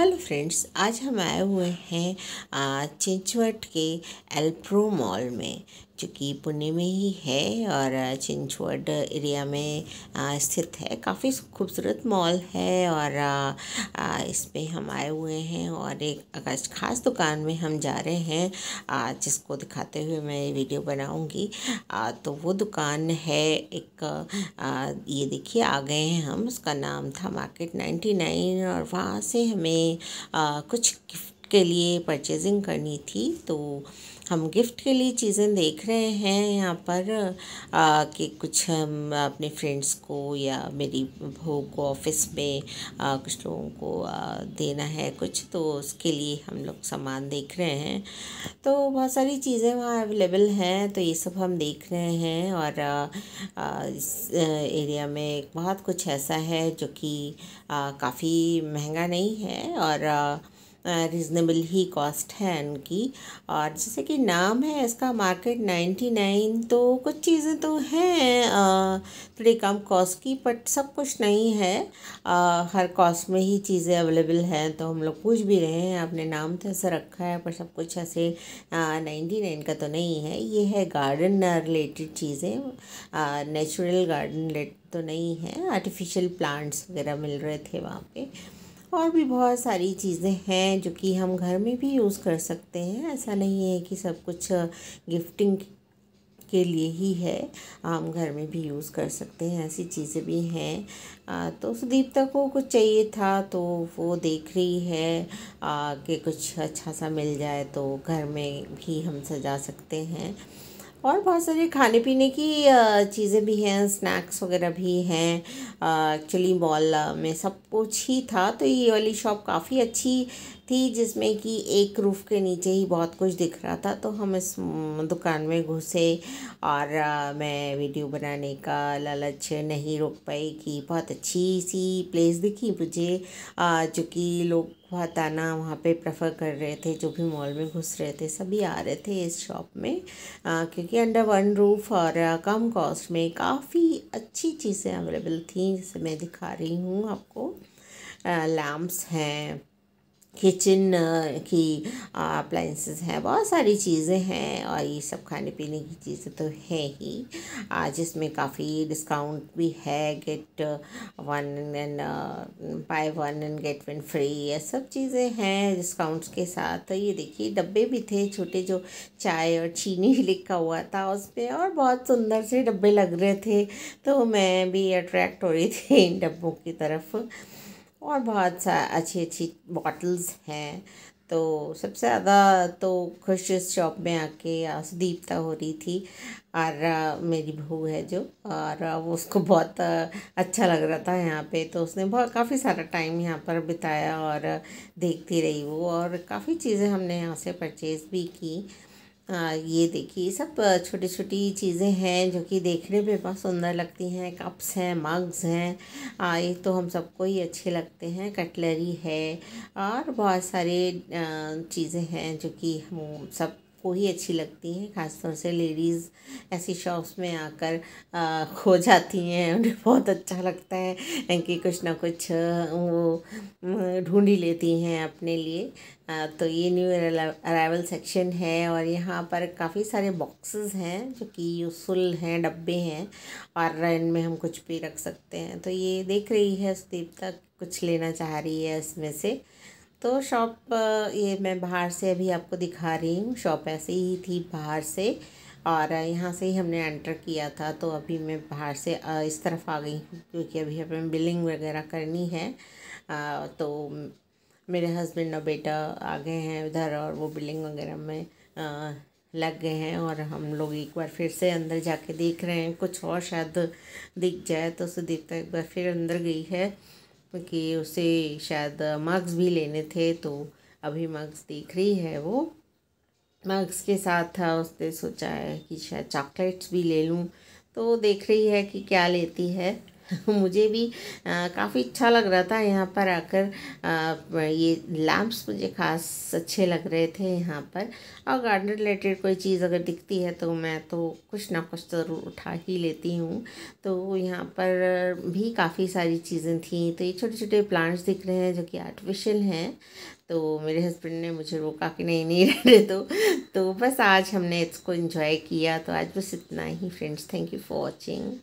hello friends आज हम आए हुए हैं चिंचवट के एल्प्रो मॉल में चूँकि पुणे में ही है और चिंचवड एरिया में स्थित है काफ़ी खूबसूरत मॉल है और इसमें हम आए हुए हैं और एक ख़ास दुकान में हम जा रहे हैं जिसको दिखाते हुए मैं वीडियो बनाऊंगी तो वो दुकान है एक ये देखिए आ गए हैं हम उसका नाम था मार्केट नाइन्टी नाइन और वहाँ से हमें कुछ गिफ्ट के लिए परचेजिंग करनी थी तो हम गिफ्ट के लिए चीज़ें देख रहे हैं यहाँ पर आ, कि कुछ हम अपने फ्रेंड्स को या मेरी भो को ऑफिस में आ, कुछ लोगों को आ, देना है कुछ तो उसके लिए हम लोग सामान देख रहे हैं तो बहुत सारी चीज़ें वहाँ अवेलेबल हैं तो ये सब हम देख रहे हैं और आ, आ, इस एरिया में बहुत कुछ ऐसा है जो कि काफ़ी महंगा नहीं है और रीज़नेबल ही कॉस्ट है उनकी और जैसे कि नाम है इसका मार्केट नाइन्टी नाइन तो कुछ चीज़ें तो हैं थोड़ी कम कॉस्ट की बट सब कुछ नहीं है आ, हर कॉस्ट में ही चीज़ें अवेलेबल हैं तो हम लोग पूछ भी रहे हैं आपने नाम तो ऐसा रखा है पर सब कुछ ऐसे नाइन्टी नाइन का तो नहीं है ये है गार्डन रिलेटेड चीज़ें नेचुरल गार्डन रिलेटेड तो नहीं है आर्टिफिशियल प्लांट्स वगैरह मिल रहे थे वहाँ पर और भी बहुत सारी चीज़ें हैं जो कि हम घर में भी यूज़ कर सकते हैं ऐसा नहीं है कि सब कुछ गिफ्टिंग के लिए ही है हम घर में भी यूज़ कर सकते हैं ऐसी चीज़ें भी हैं तो सुदीप्ता को कुछ चाहिए था तो वो देख रही है कि कुछ अच्छा सा मिल जाए तो घर में भी हम सजा सकते हैं और बहुत सारे खाने पीने की चीज़ें भी हैं स्नैक्स वगैरह भी हैं एक्चुअली मॉल में सब कुछ ही था तो ये वाली शॉप काफ़ी अच्छी थी जिसमें कि एक रूफ़ के नीचे ही बहुत कुछ दिख रहा था तो हम इस दुकान में घुसे और मैं वीडियो बनाने का लालच नहीं रोक पाई कि बहुत अच्छी सी प्लेस दिखी मुझे जो कि लोग बहुत आना वहाँ पे प्रेफर कर रहे थे जो भी मॉल में घुस रहे थे सभी आ रहे थे इस शॉप में आ, क्योंकि अंडर वन रूफ और कम कॉस्ट में काफ़ी अच्छी चीज़ें अवेलेबल थी जैसे मैं दिखा रही हूँ आपको लैम्प्स हैं किचन की अप्लाइंसेस हैं बहुत सारी चीज़ें हैं और ये सब खाने पीने की चीज़ें तो हैं ही uh, जिसमें काफ़ी डिस्काउंट भी है get one and buy one and get one free ये सब चीज़ें हैं डिस्काउंट्स के साथ तो ये देखिए डब्बे भी थे छोटे जो चाय और चीनी लिखा हुआ था उस पर और बहुत सुंदर से डब्बे लग रहे थे तो मैं भी अट्रैक्ट हो रही थी इन डब्बों की तरफ और बहुत सा अच्छी अच्छी बॉटल्स हैं तो सबसे ज़्यादा तो खुश इस शॉप में आके सुदीपता हो रही थी और मेरी बहू है जो और वो उसको बहुत अच्छा लग रहा था यहाँ पे तो उसने बहुत काफ़ी सारा टाइम यहाँ पर बिताया और देखती रही वो और काफ़ी चीज़ें हमने यहाँ से परचेज़ भी की आ, ये देखिए सब छोटी छोटी चीज़ें हैं जो कि देखने में बहुत सुंदर लगती हैं कप्स हैं मग्स हैं ये तो हम सबको ही अच्छे लगते हैं कटलरी है और बहुत सारे चीज़ें हैं जो कि हम सब को ही अच्छी लगती है ख़ासतौर से लेडीज़ ऐसी शॉप्स में आकर खो जाती हैं उन्हें बहुत अच्छा लगता है कि कुछ ना कुछ वो ढूँढ ही लेती हैं अपने लिए आ, तो ये न्यू अराइवल सेक्शन है और यहाँ पर काफ़ी सारे बॉक्सेस हैं जो कि यूज़फुल हैं डब्बे हैं और इनमें हम कुछ भी रख सकते हैं तो ये देख रही है सुदीप तक कुछ लेना चाह रही है इसमें से तो शॉप ये मैं बाहर से अभी आपको दिखा रही हूँ शॉप ऐसे ही थी बाहर से और यहाँ से ही हमने एंटर किया था तो अभी मैं बाहर से इस तरफ आ गई हूँ क्योंकि अभी हमें बिलिंग वगैरह करनी है तो मेरे हस्बैंड और बेटा आ गए हैं उधर और वो बिलिंग वगैरह में लग गए हैं और हम लोग एक बार फिर से अंदर जाके देख रहे हैं कुछ और शायद दिख जाए तो सुदीप्ता तो एक बार फिर अंदर गई है कि उसे शायद मग्स भी लेने थे तो अभी मग्स देख रही है वो मग्स के साथ था उसने सोचा है कि शायद चॉकलेट्स भी ले लूँ तो देख रही है कि क्या लेती है मुझे भी काफ़ी अच्छा लग रहा था यहाँ पर आकर आ, ये लैम्प्स मुझे खास अच्छे लग रहे थे यहाँ पर और गार्डन रिलेटेड कोई चीज़ अगर दिखती है तो मैं तो कुछ ना कुछ ज़रूर उठा ही लेती हूँ तो यहाँ पर भी काफ़ी सारी चीज़ें थी तो ये छोटे छोटे प्लांट्स दिख रहे हैं जो कि आर्टिफिशियल हैं तो मेरे हस्बैंड ने मुझे रोका कि नहीं नहीं रहने दो तो बस आज हमने इसको इन्जॉय किया तो आज बस इतना ही friends thank you for watching